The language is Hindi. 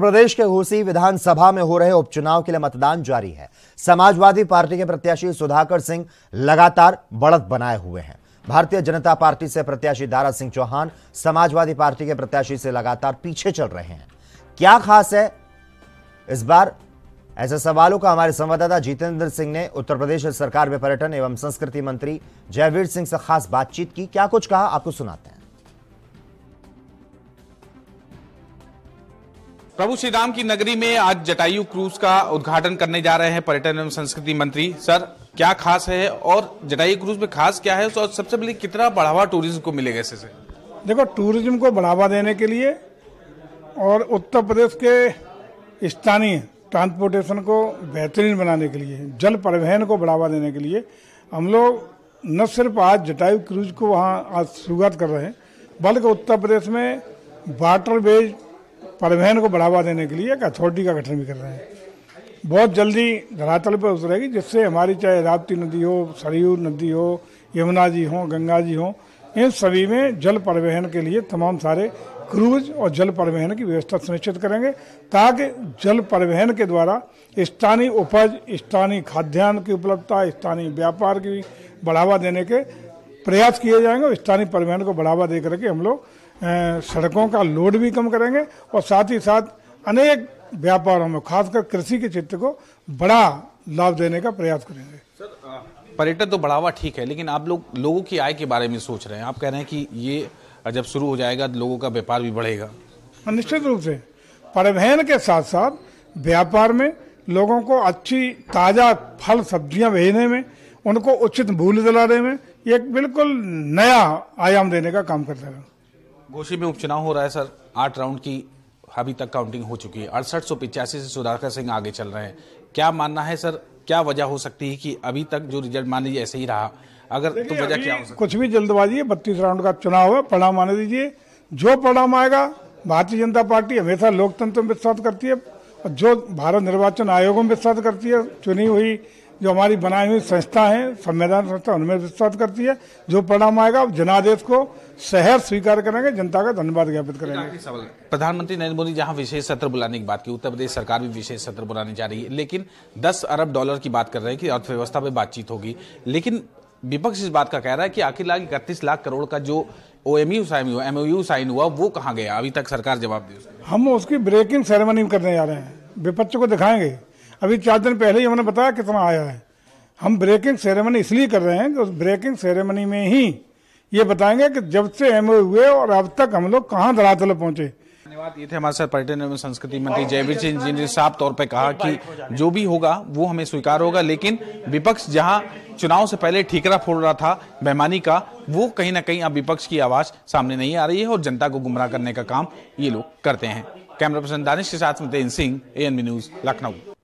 प्रदेश के घोसी विधानसभा में हो रहे उपचुनाव के लिए मतदान जारी है समाजवादी पार्टी के प्रत्याशी सुधाकर सिंह लगातार बढ़त बनाए हुए हैं भारतीय जनता पार्टी से प्रत्याशी दारा सिंह चौहान समाजवादी पार्टी के प्रत्याशी से लगातार पीछे चल रहे हैं क्या खास है इस बार ऐसे सवालों का हमारे संवाददाता जितेंद्र सिंह ने उत्तर प्रदेश सरकार में पर्यटन एवं संस्कृति मंत्री जयवीर सिंह से खास बातचीत की क्या कुछ कहा आपको सुनाते हैं प्रभु श्री राम की नगरी में आज जटायु क्रूज का उद्घाटन करने जा रहे हैं पर्यटन एवं संस्कृति मंत्री सर क्या खास है और जटायु क्रूज में खास क्या है और सबसे पहले कितना बढ़ावा टूरिज्म को मिलेगा इससे देखो टूरिज्म को बढ़ावा देने के लिए और उत्तर प्रदेश के स्थानीय ट्रांसपोर्टेशन को बेहतरीन बनाने के लिए जल परिवहन को बढ़ावा देने के लिए हम लोग न सिर्फ आज जटायु क्रूज को वहाँ आज शुरुआत कर रहे हैं बल्कि उत्तर प्रदेश में वाटर बेस्ड परिवहन को बढ़ावा देने के लिए एक अथॉरिटी का गठन भी कर रहे हैं बहुत जल्दी धरातल पर उतरेगी जिससे हमारी चाहे राप्ती नदी हो सरयू नदी हो यमुना जी हो गंगा जी हो इन सभी में जल परिवहन के लिए तमाम सारे क्रूज और जल परिवहन की व्यवस्था सुनिश्चित करेंगे ताकि जल परिवहन के द्वारा स्थानीय उपज स्थानीय खाद्यान्न की उपलब्धता स्थानीय व्यापार की बढ़ावा देने के प्रयास किए जाएंगे और स्थानीय परिवहन को बढ़ावा दे करके हम लोग सड़कों का लोड भी कम करेंगे और साथ ही साथ अनेक व्यापारों में खासकर कृषि के क्षेत्र को बड़ा लाभ देने का प्रयास करेंगे सर पर्यटन तो बढ़ावा ठीक है लेकिन आप लोग लोगों की आय के बारे में सोच रहे हैं आप कह रहे हैं कि ये जब शुरू हो जाएगा लोगों का व्यापार भी बढ़ेगा हाँ, निश्चित रूप से परिवहन के साथ साथ व्यापार में लोगों को अच्छी ताज़ा फल सब्जियां भेजने में उनको उचित मूल्य दिलाने में एक बिल्कुल नया आयाम देने का काम करता है घोषी में उपचुनाव हो रहा है सर आठ राउंड की अभी तक काउंटिंग हो चुकी है अड़सठ सौ पिचासी से सुधाकर सिंह आगे चल रहे हैं क्या मानना है सर क्या वजह हो सकती है कि अभी तक जो रिजल्ट मान लीजिए ऐसे ही रहा अगर तो वजह क्या हो सकती कुछ भी जल्दबाजी है बत्तीस राउंड का चुनाव है परिणाम आने दीजिए जो परिणाम आएगा भारतीय जनता पार्टी हमेशा लोकतंत्र में विश्वास करती है और जो भारत निर्वाचन आयोग में विश्वास करती है चुनी हुई जो हमारी बनाई हुई संस्था है संविधान संस्था उनमें विश्वास करती है जो परिणाम आएगा जनादेश को शहर स्वीकार करेंगे जनता का धन्यवाद ज्ञापित करेंगे प्रधानमंत्री नरेंद्र मोदी जहां विशेष सत्र बुलाने की बात की उत्तर प्रदेश सरकार भी विशेष सत्र बुलाने जा रही है लेकिन दस अरब डॉलर की बात कर रहे हैं कि अर्थव्यवस्था पर बातचीत होगी लेकिन विपक्ष इस बात का कह रहा है कि आखिर लाख इकतीस लाख करोड़ का जो ओ एम यू साइन हुआ एम यू साइन हुआ वो कहाँ गया अभी तक सरकार जवाब दे हम उसकी ब्रेकिंग सेरेमनी करने जा रहे हैं विपक्ष को दिखाएंगे अभी चार दिन पहले ही हमने बताया कितना आया है हम ब्रेकिंग सेरेमनी इसलिए कर रहे हैं कि उस ब्रेकिंग सेरेमनी में ही ये बताएंगे कि जब से एम हुए और अब तक हम लोग कहाँ धरातल पहुँचे धन्यवाद ये थे हमारे साथ पर्यटन एवं संस्कृति मंत्री जयवीर सिंह जी ने साफ तौर पर कहा कि जो भी होगा वो हमें स्वीकार होगा लेकिन विपक्ष जहां चुनाव से पहले ठीकरा फोड़ रहा था बेमानी का वो कहीं ना कहीं अब विपक्ष की आवाज सामने नहीं आ रही है और जनता को गुमराह करने का काम ये लोग करते हैं कैमरा पर्सन दानिश के साथ में सिंह ए न्यूज लखनऊ